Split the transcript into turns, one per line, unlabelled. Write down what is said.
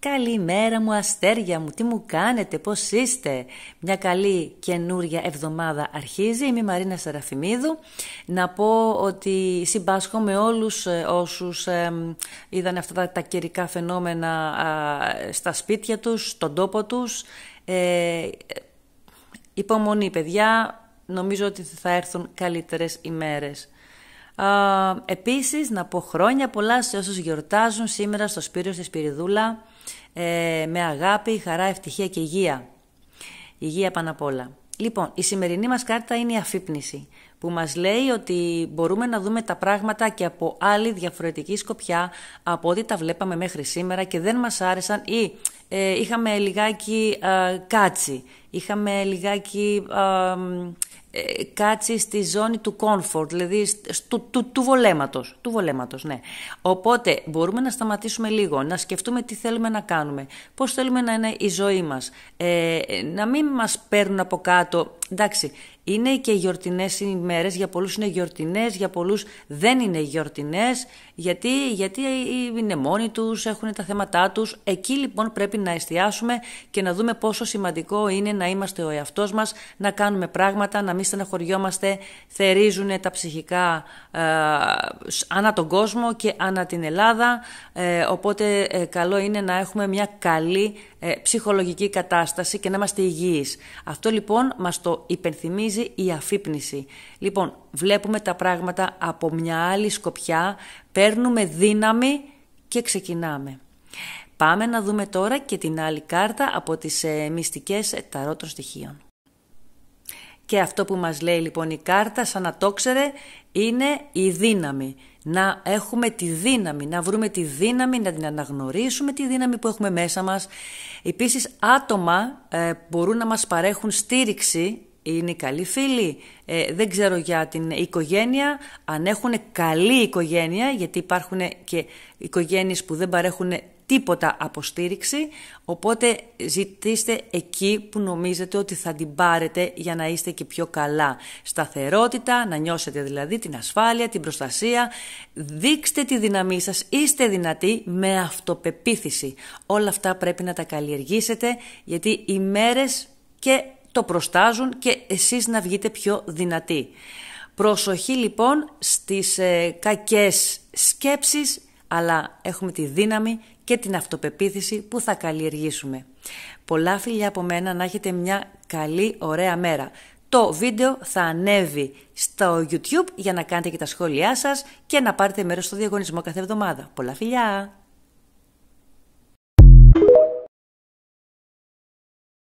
Καλημέρα μου αστέρια μου, τι μου κάνετε, πώς είστε. Μια καλή καινούρια εβδομάδα αρχίζει, είμαι η Μαρίνα Σαραφιμίδου. Να πω ότι συμπάσχω με όλους ε, όσους είδαν αυτά τα, τα καιρικά φαινόμενα στα σπίτια τους, στον τόπο τους. Ε, υπομονή παιδιά, νομίζω ότι θα έρθουν καλύτερες ημέρες επίσης να πω χρόνια πολλά σε όσους γιορτάζουν σήμερα στο Σπύριο στη Σπυριδούλα ε, με αγάπη, χαρά, ευτυχία και υγεία. Υγεία πάνω απ' όλα. Λοιπόν, η σημερινή μας κάρτα είναι η αφύπνιση που μας λέει ότι μπορούμε να δούμε τα πράγματα και από άλλη διαφορετική σκοπιά από ό,τι τα βλέπαμε μέχρι σήμερα και δεν μας άρεσαν ή ε, είχαμε λιγάκι κάτσι, είχαμε λιγάκι ε, κάτσει στη ζώνη του comfort, δηλαδή του, του, του, βολέματος, του βολέματος, ναι. Οπότε μπορούμε να σταματήσουμε λίγο, να σκεφτούμε τι θέλουμε να κάνουμε, πώς θέλουμε να είναι η ζωή μας, ε, να μην μας παίρνουν από κάτω Εντάξει, είναι και γιορτινές ημέρε, για πολλούς είναι γιορτινές, για πολλούς δεν είναι γιορτινές, γιατί, γιατί είναι μόνοι τους, έχουν τα θέματα τους. Εκεί λοιπόν πρέπει να εστιάσουμε και να δούμε πόσο σημαντικό είναι να είμαστε ο εαυτός μας, να κάνουμε πράγματα, να μην στεναχωριόμαστε. Θερίζουν τα ψυχικά ε, ανά τον κόσμο και ανά την Ελλάδα. Ε, οπότε ε, καλό είναι να έχουμε μια καλή ε, ψυχολογική κατάσταση και να είμαστε υγιείς. Αυτό λοιπόν μας το υπενθυμίζει η αφύπνιση. Λοιπόν, βλέπουμε τα πράγματα από μια άλλη σκοπιά, παίρνουμε δύναμη και ξεκινάμε. Πάμε να δούμε τώρα και την άλλη κάρτα από τις ε, μυστικές ταρότων στοιχείων. Και αυτό που μας λέει λοιπόν η κάρτα, σαν να το ξέρε, είναι η δύναμη. Να έχουμε τη δύναμη, να βρούμε τη δύναμη, να την αναγνωρίσουμε τη δύναμη που έχουμε μέσα μας. Επίσης άτομα ε, μπορούν να μας παρέχουν στήριξη είναι καλοί φίλοι, ε, δεν ξέρω για την οικογένεια, αν έχουν καλή οικογένεια, γιατί υπάρχουν και οικογένειες που δεν παρέχουν τίποτα στήριξη, οπότε ζητήστε εκεί που νομίζετε ότι θα την πάρετε για να είστε και πιο καλά. Σταθερότητα, να νιώσετε δηλαδή την ασφάλεια, την προστασία, δείξτε τη δύναμή σας, είστε δυνατοί με αυτοπεποίθηση. Όλα αυτά πρέπει να τα καλλιεργήσετε γιατί οι μέρες και το προστάζουν και εσείς να βγείτε πιο δυνατοί. Προσοχή λοιπόν στις ε, κακές σκέψεις, αλλά έχουμε τη δύναμη και την αυτοπεποίθηση που θα καλλιεργήσουμε. Πολλά φιλιά από μένα να έχετε μια καλή ωραία μέρα. Το βίντεο θα ανέβει στο YouTube για να κάνετε και τα σχόλιά σας και να πάρετε μέρος στο διαγωνισμό κάθε εβδομάδα. Πολλά φιλιά!